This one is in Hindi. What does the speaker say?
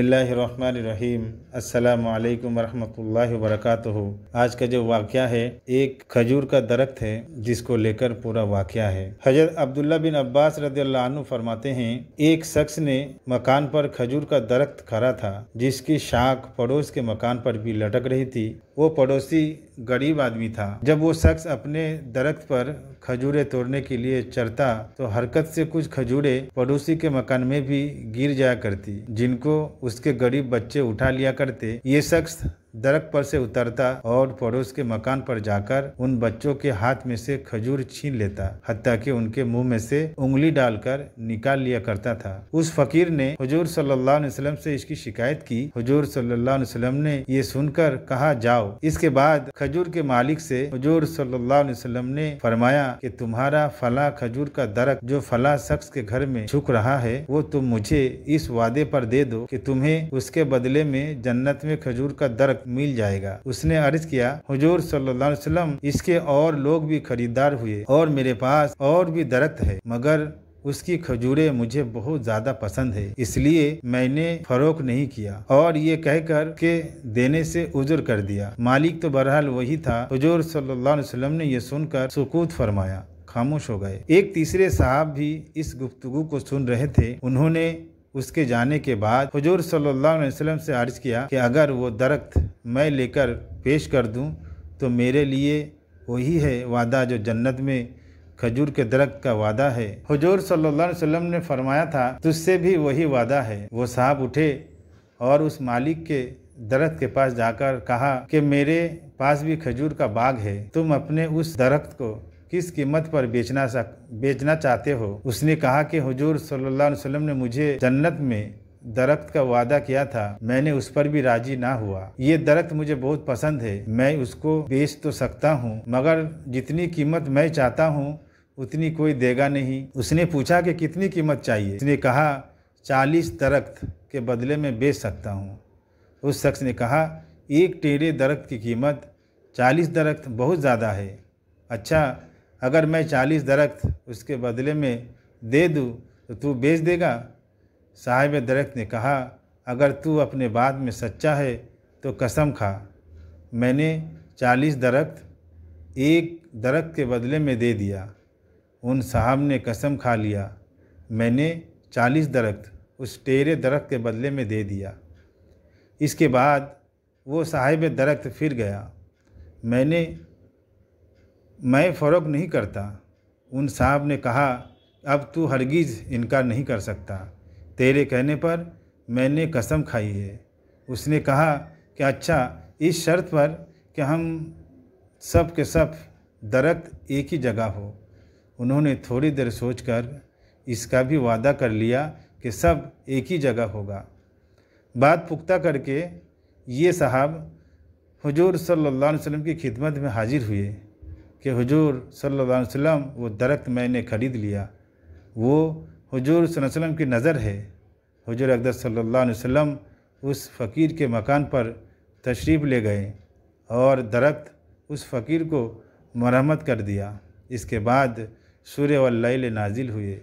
रहीम अस्सलाम वरहमतुल्लाहि वबरकातुहु आज का जो वाक़ है एक खजूर का दरख्त है जिसको लेकर पूरा वाक़ है हजरत अब्दुल्ला बिन अब्बास रदू फरमाते हैं एक शख्स ने मकान पर खजूर का दरख्त खड़ा था जिसकी शाख पड़ोस के मकान पर भी लटक रही थी वो पड़ोसी गरीब आदमी था जब वो शख्स अपने दरख्त पर खजूरें तोड़ने के लिए चढ़ता तो हरकत से कुछ खजूरें पड़ोसी के मकान में भी गिर जाया करती जिनको उसके गरीब बच्चे उठा लिया करते ये शख्स दरक पर से उतरता और पड़ोस के मकान पर जाकर उन बच्चों के हाथ में से खजूर छीन लेता हत्या के उनके मुंह में से उंगली डालकर निकाल लिया करता था उस फकीर ने हजूर सल्लाह से इसकी शिकायत की हजूर सल्लाह ने ये सुनकर कहा जाओ इसके बाद खजूर के मालिक से हजूर सल्लाह ने फरमाया कि तुम्हारा फला खजूर का दरक जो फला शख्स के घर में छुक रहा है वो तुम मुझे इस वादे पर दे दो कि तुम्हें उसके बदले में जन्नत में खजूर का दरक मिल जाएगा उसने अर्ज किया हजूर सल्लाम इसके और लोग भी खरीदार हुए और मेरे पास और भी दरख्त है मगर उसकी खजूरें मुझे बहुत ज़्यादा पसंद है इसलिए मैंने फरोख नहीं किया और ये कहकर के देने से उजर कर दिया मालिक तो बहरहाल वही था हजूर सल्लाम ने यह सुनकर सुकूत फरमाया खामोश हो गए एक तीसरे साहब भी इस गुफ्तगु को सुन रहे थे उन्होंने उसके जाने के बाद हजूर सल्ला वसलम से अर्ज़ किया कि अगर वो दरख्त मैं लेकर पेश कर दूँ तो मेरे लिए वही है वादा जो जन्नत में खजूर के दरख्त का वादा है हजूर सल्ला वसलम ने फरमाया था तुझसे भी वही वादा है वो साहब उठे और उस मालिक के दरख्त के पास जाकर कहा कि मेरे पास भी खजूर का बाग है तुम अपने उस दरख्त को किस कीमत पर बेचना सक बेचना चाहते हो उसने कहा कि हुजूर सल्लल्लाहु अलैहि वसल्लम ने मुझे जन्नत में दरख्त का वादा किया था मैंने उस पर भी राजी ना हुआ ये दरख्त मुझे बहुत पसंद है मैं उसको बेच तो सकता हूँ मगर जितनी कीमत मैं चाहता हूँ उतनी कोई देगा नहीं उसने पूछा कि कितनी कीमत चाहिए उसने कहा चालीस दरख्त के बदले में बेच सकता हूँ उस शख्स ने कहा एक टेढ़े दरख्त की कीमत चालीस दरख्त बहुत ज़्यादा है अच्छा अगर मैं चालीस दरख्त उसके बदले में दे दूँ तो तू बेच देगा साहिब दरख्त ने कहा अगर तू अपने बात में सच्चा है तो कसम खा मैंने चालीस दरख्त एक दरख्त के बदले में दे दिया उन साहब ने कसम खा लिया मैंने चालीस दरख्त उस टेरे दरख्त के बदले में दे दिया इसके बाद वो साहिब दरख्त फिर गया मैंने मैं फ़र्क नहीं करता उन साहब ने कहा अब तू हरगिज़ इनकार नहीं कर सकता तेरे कहने पर मैंने कसम खाई है उसने कहा कि अच्छा इस शर्त पर कि हम सब के सब दरख्त एक ही जगह हो उन्होंने थोड़ी देर सोचकर इसका भी वादा कर लिया कि सब एक ही जगह होगा बात पुख्ता करके ये साहब हजूर सल्ला वसलम की खिदमत में हाजिर हुए कि हुजूर सल्लल्लाहु अलैहि वसल्लम वो दरख्त मैंने ख़रीद लिया वो हुजूर वसल्लम की नज़र है हुजूर अकदर सल्लल्लाहु अलैहि वसल्लम उस फ़कीर के मकान पर तशरीफ़ ले गए और दरख्त उस फ़कीर को मरहमत कर दिया इसके बाद सूर्य वल्ल नाजिल हुए